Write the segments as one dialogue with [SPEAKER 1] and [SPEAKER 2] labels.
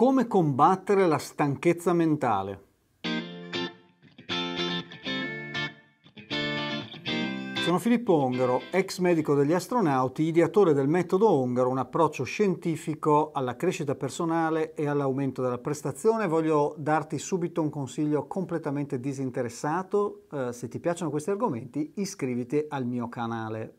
[SPEAKER 1] Come combattere la stanchezza mentale? Sono Filippo Ongaro, ex medico degli astronauti, ideatore del metodo Ongaro, un approccio scientifico alla crescita personale e all'aumento della prestazione. Voglio darti subito un consiglio completamente disinteressato. Eh, se ti piacciono questi argomenti, iscriviti al mio canale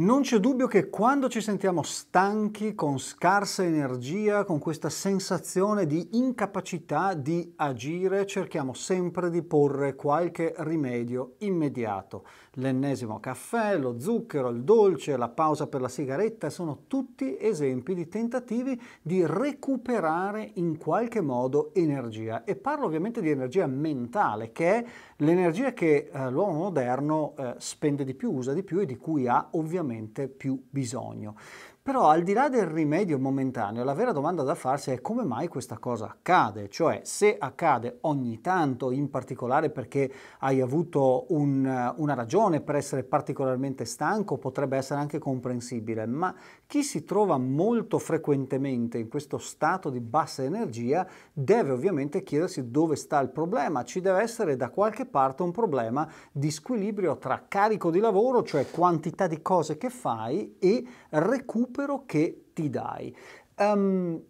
[SPEAKER 1] non c'è dubbio che quando ci sentiamo stanchi, con scarsa energia, con questa sensazione di incapacità di agire, cerchiamo sempre di porre qualche rimedio immediato. L'ennesimo caffè, lo zucchero, il dolce, la pausa per la sigaretta sono tutti esempi di tentativi di recuperare in qualche modo energia. E parlo ovviamente di energia mentale, che è l'energia che eh, l'uomo moderno eh, spende di più, usa di più e di cui ha ovviamente sicuramente più bisogno. Però al di là del rimedio momentaneo, la vera domanda da farsi è come mai questa cosa accade, cioè se accade ogni tanto, in particolare perché hai avuto un, una ragione per essere particolarmente stanco, potrebbe essere anche comprensibile, ma chi si trova molto frequentemente in questo stato di bassa energia deve ovviamente chiedersi dove sta il problema, ci deve essere da qualche parte un problema di squilibrio tra carico di lavoro, cioè quantità di cose che fai e recupero recupero che ti dai. Um,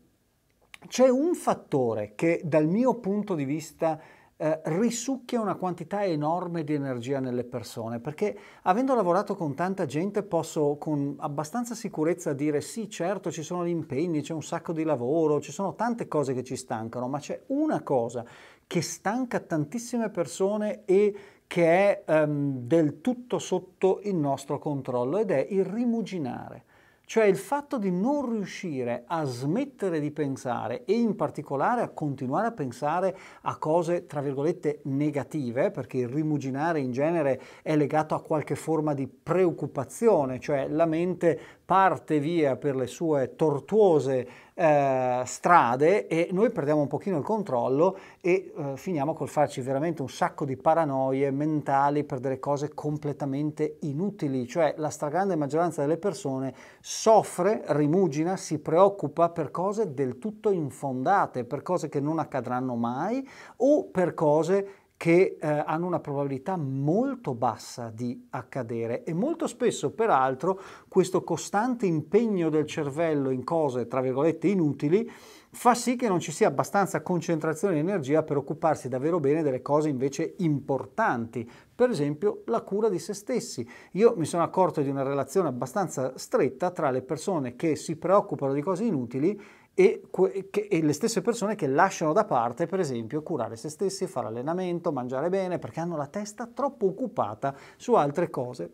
[SPEAKER 1] c'è un fattore che dal mio punto di vista eh, risucchia una quantità enorme di energia nelle persone, perché avendo lavorato con tanta gente posso con abbastanza sicurezza dire sì, certo, ci sono gli impegni, c'è un sacco di lavoro, ci sono tante cose che ci stancano, ma c'è una cosa che stanca tantissime persone e che è um, del tutto sotto il nostro controllo ed è il rimuginare cioè il fatto di non riuscire a smettere di pensare e in particolare a continuare a pensare a cose tra virgolette negative, perché il rimuginare in genere è legato a qualche forma di preoccupazione, cioè la mente parte via per le sue tortuose eh, strade e noi perdiamo un pochino il controllo e eh, finiamo col farci veramente un sacco di paranoie mentali per delle cose completamente inutili, cioè la stragrande maggioranza delle persone soffre, rimugina, si preoccupa per cose del tutto infondate, per cose che non accadranno mai o per cose che eh, hanno una probabilità molto bassa di accadere e molto spesso peraltro questo costante impegno del cervello in cose tra virgolette inutili fa sì che non ci sia abbastanza concentrazione e energia per occuparsi davvero bene delle cose invece importanti, per esempio la cura di se stessi. Io mi sono accorto di una relazione abbastanza stretta tra le persone che si preoccupano di cose inutili e, che, e, le stesse persone che lasciano da parte, per esempio, curare se stessi, fare allenamento, mangiare bene, perché hanno la testa troppo occupata su altre cose,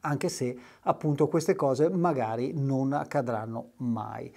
[SPEAKER 1] anche se appunto queste cose magari non accadranno mai.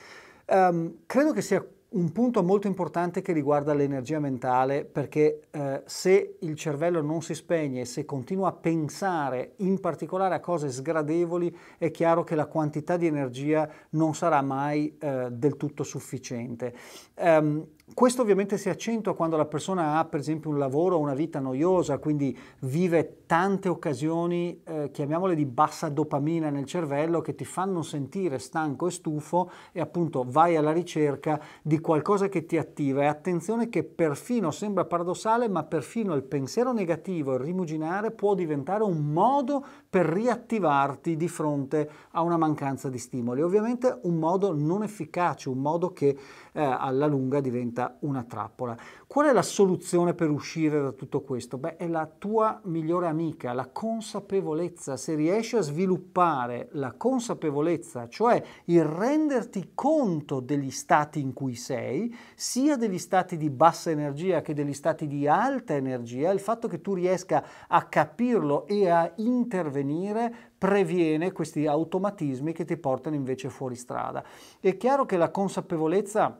[SPEAKER 1] Um, credo che sia un punto molto importante che riguarda l'energia mentale, perché eh, se il cervello non si spegne, se continua a pensare in particolare a cose sgradevoli, è chiaro che la quantità di energia non sarà mai eh, del tutto sufficiente. Um, questo ovviamente si accentua quando la persona ha per esempio un lavoro o una vita noiosa, quindi vive tante occasioni, eh, chiamiamole di bassa dopamina nel cervello, che ti fanno sentire stanco e stufo e appunto vai alla ricerca di qualcosa che ti attiva e attenzione che perfino sembra paradossale, ma perfino il pensiero negativo, il rimuginare può diventare un modo per riattivarti di fronte a una mancanza di stimoli. Ovviamente un modo non efficace, un modo che eh, alla lunga diventa una trappola. Qual è la soluzione per uscire da tutto questo? Beh, è la tua migliore amica, la consapevolezza. Se riesci a sviluppare la consapevolezza, cioè il renderti conto degli stati in cui sei, 6, sia degli stati di bassa energia che degli stati di alta energia, il fatto che tu riesca a capirlo e a intervenire previene questi automatismi che ti portano invece fuori strada. È chiaro che la consapevolezza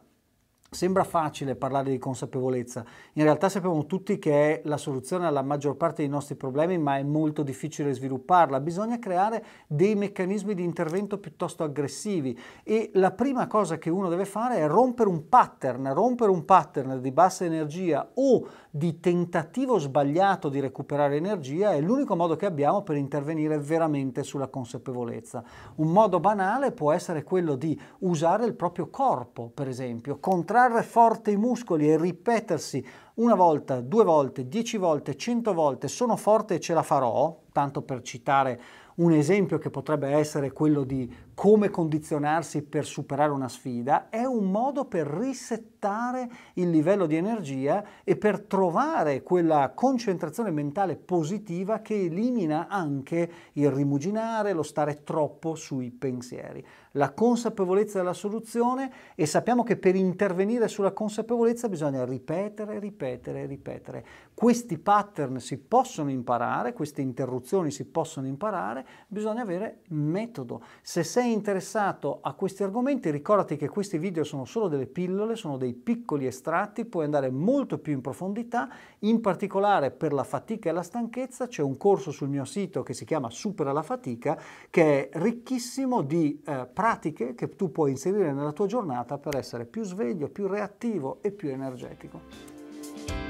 [SPEAKER 1] Sembra facile parlare di consapevolezza, in realtà sappiamo tutti che è la soluzione alla maggior parte dei nostri problemi, ma è molto difficile svilupparla, bisogna creare dei meccanismi di intervento piuttosto aggressivi e la prima cosa che uno deve fare è rompere un pattern, rompere un pattern di bassa energia o di tentativo sbagliato di recuperare energia è l'unico modo che abbiamo per intervenire veramente sulla consapevolezza. Un modo banale può essere quello di usare il proprio corpo, per esempio, contrarre forte i muscoli e ripetersi una volta, due volte, dieci volte, cento volte, sono forte e ce la farò, tanto per citare un esempio che potrebbe essere quello di come condizionarsi per superare una sfida, è un modo per risettare il livello di energia e per trovare quella concentrazione mentale positiva che elimina anche il rimuginare, lo stare troppo sui pensieri. La consapevolezza è la soluzione e sappiamo che per intervenire sulla consapevolezza bisogna ripetere, ripetere, ripetere. Questi pattern si possono imparare, queste interruzioni si possono imparare, bisogna avere metodo. Se sei sei interessato a questi argomenti ricordati che questi video sono solo delle pillole, sono dei piccoli estratti, puoi andare molto più in profondità, in particolare per la fatica e la stanchezza c'è un corso sul mio sito che si chiama Supera la fatica che è ricchissimo di eh, pratiche che tu puoi inserire nella tua giornata per essere più sveglio, più reattivo e più energetico.